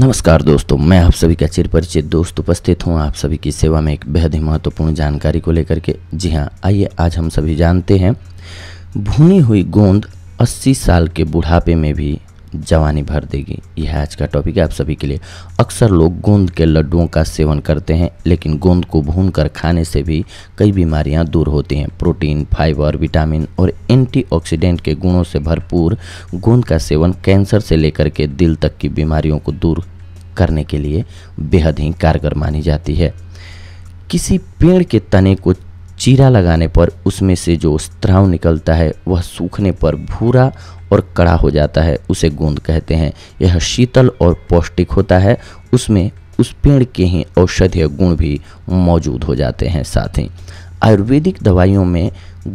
नमस्कार दोस्तों मैं आप सभी का चिर परिचित दोस्त उपस्थित हूँ आप सभी की सेवा में एक बेहद ही महत्वपूर्ण जानकारी को लेकर के जी हाँ आइए आज हम सभी जानते हैं भुनी हुई गोंद 80 साल के बुढ़ापे में भी जवानी भर देगी यह आज का टॉपिक है आप सभी के लिए अक्सर लोग गोंद के लड्डुओं का सेवन करते हैं लेकिन गोंद को भून कर खाने से भी कई बीमारियां दूर होती हैं प्रोटीन फाइबर विटामिन और एंटीऑक्सीडेंट के गुणों से भरपूर गोंद का सेवन कैंसर से लेकर के दिल तक की बीमारियों को दूर करने के लिए बेहद ही कारगर मानी जाती है किसी पेड़ के तने को चीरा लगाने पर उसमें से जो स्त्राव निकलता है वह सूखने पर भूरा और कड़ा हो जाता है उसे गोंद कहते हैं यह शीतल और पौष्टिक होता है उसमें उस पेड़ के ही औषधीय गुण भी मौजूद हो जाते हैं साथ ही आयुर्वेदिक दवाइयों में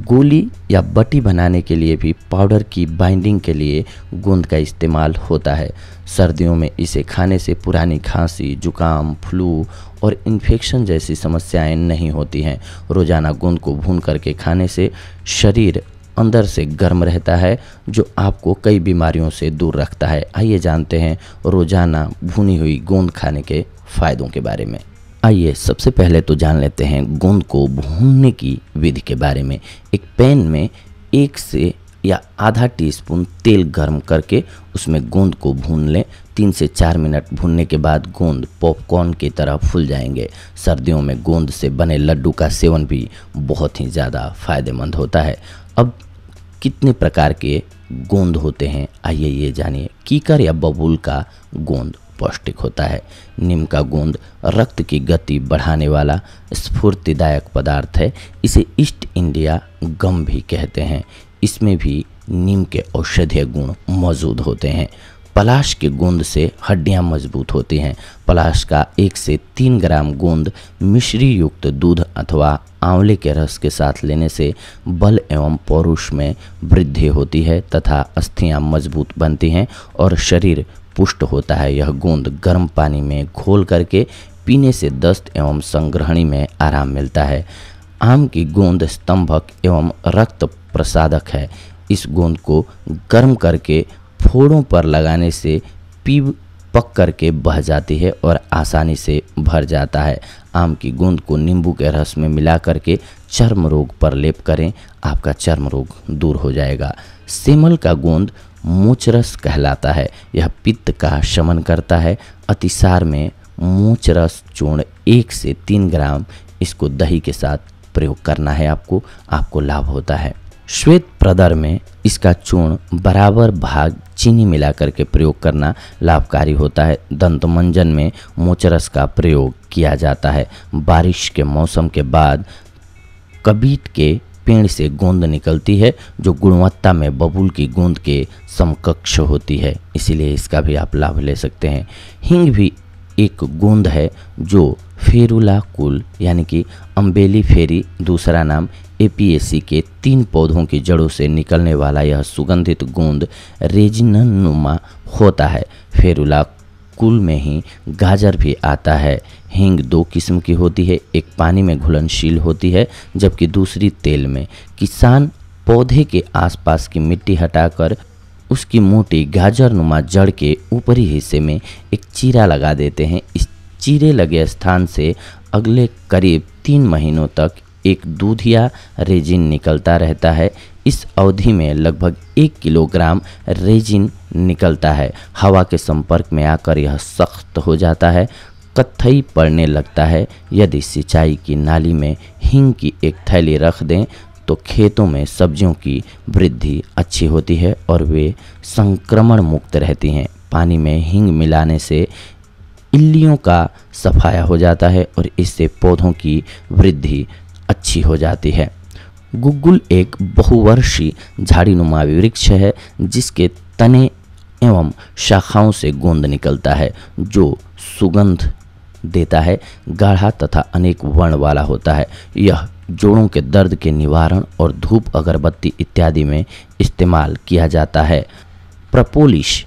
गोली या बटी बनाने के लिए भी पाउडर की बाइंडिंग के लिए गोंद का इस्तेमाल होता है सर्दियों में इसे खाने से पुरानी खांसी जुकाम फ्लू और इन्फेक्शन जैसी समस्याएं नहीं होती हैं रोज़ाना गोंद को भून करके खाने से शरीर अंदर से गर्म रहता है जो आपको कई बीमारियों से दूर रखता है आइए जानते हैं रोज़ाना भुनी हुई गोंद खाने के फ़ायदों के बारे में आइए सबसे पहले तो जान लेते हैं गोंद को भूनने की विधि के बारे में एक पैन में एक से या आधा टीस्पून तेल गर्म करके उसमें गोंद को भून लें तीन से चार मिनट भूनने के बाद गोंद पॉपकॉर्न की तरह फूल जाएंगे सर्दियों में गोंद से बने लड्डू का सेवन भी बहुत ही ज़्यादा फायदेमंद होता है अब कितने प्रकार के गोंद होते हैं आइए ये जानिए कीकर या बबूल का गोंद पौष्टिक होता है नीम का गोंद रक्त की गति बढ़ाने वाला स्फूर्तिदायक पदार्थ है इसे ईस्ट इंडिया गम भी कहते हैं इसमें भी नीम के औषधीय गुण मौजूद होते हैं पलाश के गोंद से हड्डियां मजबूत होती हैं पलाश का एक से तीन ग्राम गोंद मिश्री युक्त दूध अथवा आंवले के रस के साथ लेने से बल एवं पौरुष में वृद्धि होती है तथा अस्थियां मजबूत बनती हैं और शरीर पुष्ट होता है यह गोंद गर्म पानी में घोल करके पीने से दस्त एवं संग्रहणी में आराम मिलता है आम की गोंद स्तंभक एवं रक्त प्रसादक है इस गोंद को गर्म करके फोड़ों पर लगाने से पीव पक करके बह जाती है और आसानी से भर जाता है आम की गोंद को नींबू के रस में मिला करके चर्म रोग पर लेप करें आपका चर्म रोग दूर हो जाएगा सेमल का गोंद मूचरस कहलाता है यह पित्त का शमन करता है अतिसार में मूचरस चूर्ण एक से तीन ग्राम इसको दही के साथ प्रयोग करना है आपको आपको लाभ होता है श्वेत प्रदर में इसका चूर्ण बराबर भाग चीनी मिलाकर के प्रयोग करना लाभकारी होता है दंतमंजन में मोचरस का प्रयोग किया जाता है बारिश के मौसम के बाद कबीट के पेड़ से गोंद निकलती है जो गुणवत्ता में बबूल की गोंद के समकक्ष होती है इसीलिए इसका भी आप लाभ ले सकते हैं हिंग भी एक गोंद है जो फेरुला कुल यानी कि अम्बेली फेरी दूसरा नाम ए के तीन पौधों की जड़ों से निकलने वाला यह सुगंधित गोंद रेजिनुमा होता है फेरुला कुल में ही गाजर भी आता है हींग दो किस्म की होती है एक पानी में घुलनशील होती है जबकि दूसरी तेल में किसान पौधे के आसपास की मिट्टी हटाकर उसकी मोटी गाजर नुमा जड़ के ऊपरी हिस्से में एक चीरा लगा देते हैं इस चीरे लगे स्थान से अगले करीब तीन महीनों तक एक दूधिया रेजिन निकलता रहता है इस अवधि में लगभग एक किलोग्राम रेजिन निकलता है हवा के संपर्क में आकर यह सख्त हो जाता है कत्थई पड़ने लगता है यदि सिंचाई की नाली में हींग की एक थैली रख दें तो खेतों में सब्जियों की वृद्धि अच्छी होती है और वे संक्रमण मुक्त रहती हैं पानी में हींग मिलाने से इल्लियों का सफाया हो जाता है और इससे पौधों की वृद्धि अच्छी हो जाती है गुग्गुल एक बहुवर्षीय झाड़ीनुमा वृक्ष है जिसके तने एवं शाखाओं से गोंद निकलता है जो सुगंध देता है गाढ़ा तथा अनेक वर्ण वाला होता है यह जोड़ों के दर्द के निवारण और धूप अगरबत्ती इत्यादि में इस्तेमाल किया जाता है प्रपोलिश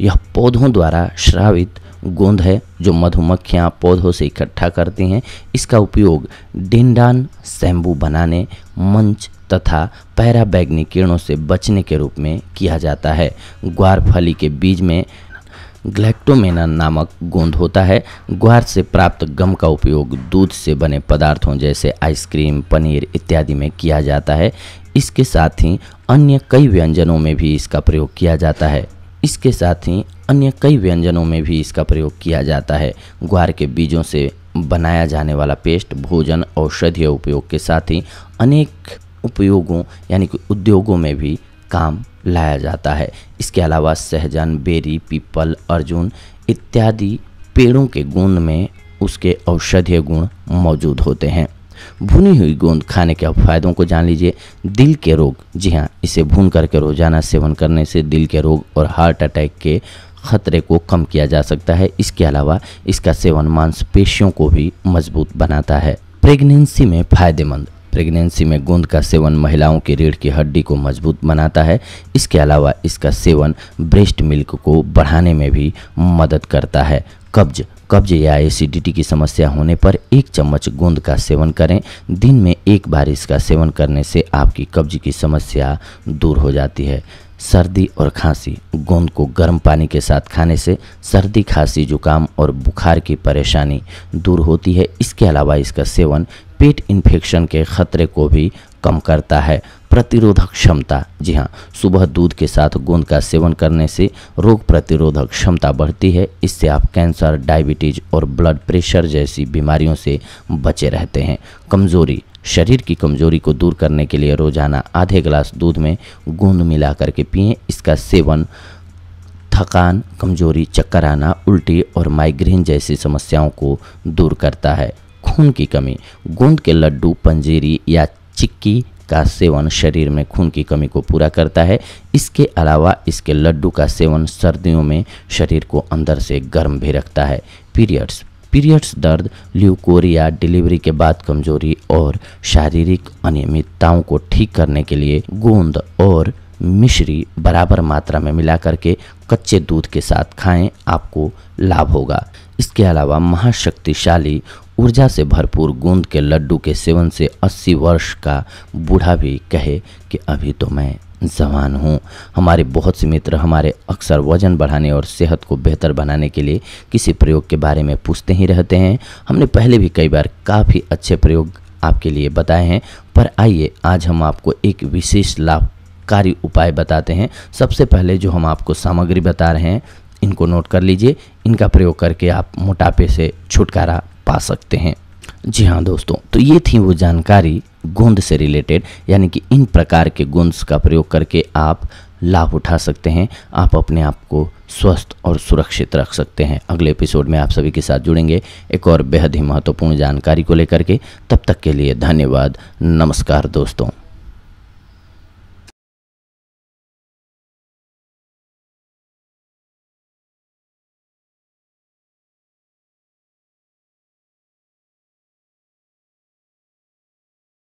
यह पौधों द्वारा श्रावित गोंद है जो मधुमक्खियां पौधों से इकट्ठा करती हैं इसका उपयोग डिंडान शैम्बू बनाने मंच तथा पैराबैग्नी किरणों से बचने के रूप में किया जाता है ग्वार फली के बीज में ग्लैक्टोमेना नामक गोंद होता है ग्वार से प्राप्त गम का उपयोग दूध से बने पदार्थों जैसे आइसक्रीम पनीर इत्यादि में किया जाता है इसके साथ ही अन्य कई व्यंजनों में भी इसका प्रयोग किया जाता है इसके साथ ही अन्य कई व्यंजनों में भी इसका प्रयोग किया जाता है ग्वार के बीजों से बनाया जाने वाला पेस्ट भोजन औषधीय उपयोग के साथ ही अनेक उपयोगों यानी कि उद्योगों में भी काम लाया जाता है इसके अलावा सहजन बेरी पीपल अर्जुन इत्यादि पेड़ों के गुण में उसके औषधीय गुण मौजूद होते हैं भुनी हुई गोंद खाने के फायदों को जान लीजिए दिल के रोग जी हाँ इसे भून करके रोजाना सेवन करने से दिल के रोग और हार्ट अटैक के खतरे को कम किया जा सकता है इसके अलावा इसका सेवन मांसपेशियों को भी मजबूत बनाता है प्रेगनेंसी में फायदेमंद प्रेगनेंसी में गोंद का सेवन महिलाओं की रीढ़ की हड्डी को मजबूत बनाता है इसके अलावा इसका सेवन ब्रेस्ट मिल्क को बढ़ाने में भी मदद करता है कब्ज कब्ज या एसिडिटी की समस्या होने पर एक चम्मच गोंद का सेवन करें दिन में एक बार इसका सेवन करने से आपकी कब्ज की समस्या दूर हो जाती है सर्दी और खांसी गोंद को गर्म पानी के साथ खाने से सर्दी खांसी जुकाम और बुखार की परेशानी दूर होती है इसके अलावा इसका सेवन पेट इन्फेक्शन के खतरे को भी कम करता है प्रतिरोधक क्षमता जी हाँ सुबह दूध के साथ गोंद का सेवन करने से रोग प्रतिरोधक क्षमता बढ़ती है इससे आप कैंसर डायबिटीज और ब्लड प्रेशर जैसी बीमारियों से बचे रहते हैं कमज़ोरी शरीर की कमजोरी को दूर करने के लिए रोजाना आधे गिलास दूध में गोंद मिला करके पिए इसका सेवन थकान कमजोरी चक्कर आना उल्टी और माइग्रेन जैसी समस्याओं को दूर करता है खून की कमी गोंद के लड्डू पंजीरी या चिक्की का सेवन शरीर में खून की कमी को पूरा करता है इसके अलावा इसके लड्डू का सेवन सर्दियों में शरीर को अंदर से गर्म भी रखता है पीरियड्स पीरियड्स दर्द ल्यूकोरिया डिलीवरी के बाद कमजोरी और शारीरिक अनियमितताओं को ठीक करने के लिए गोंद और मिश्री बराबर मात्रा में मिला करके कच्चे दूध के साथ खाएं आपको लाभ होगा इसके अलावा महाशक्तिशाली ऊर्जा से भरपूर गूंद के लड्डू के सेवन से 80 वर्ष का बूढ़ा भी कहे कि अभी तो मैं जवान हूँ हमारे बहुत से मित्र हमारे अक्सर वजन बढ़ाने और सेहत को बेहतर बनाने के लिए किसी प्रयोग के बारे में पूछते ही रहते हैं हमने पहले भी कई बार काफ़ी अच्छे प्रयोग आपके लिए बताए हैं पर आइए आज हम आपको एक विशेष लाभकारी उपाय बताते हैं सबसे पहले जो हम आपको सामग्री बता रहे हैं इनको नोट कर लीजिए इनका प्रयोग करके आप मोटापे से छुटकारा पा सकते हैं जी हाँ दोस्तों तो ये थी वो जानकारी गोंद से रिलेटेड यानी कि इन प्रकार के गोंद्स का प्रयोग करके आप लाभ उठा सकते हैं आप अपने आप को स्वस्थ और सुरक्षित रख सकते हैं अगले एपिसोड में आप सभी के साथ जुड़ेंगे एक और बेहद ही महत्वपूर्ण जानकारी को लेकर के तब तक के लिए धन्यवाद नमस्कार दोस्तों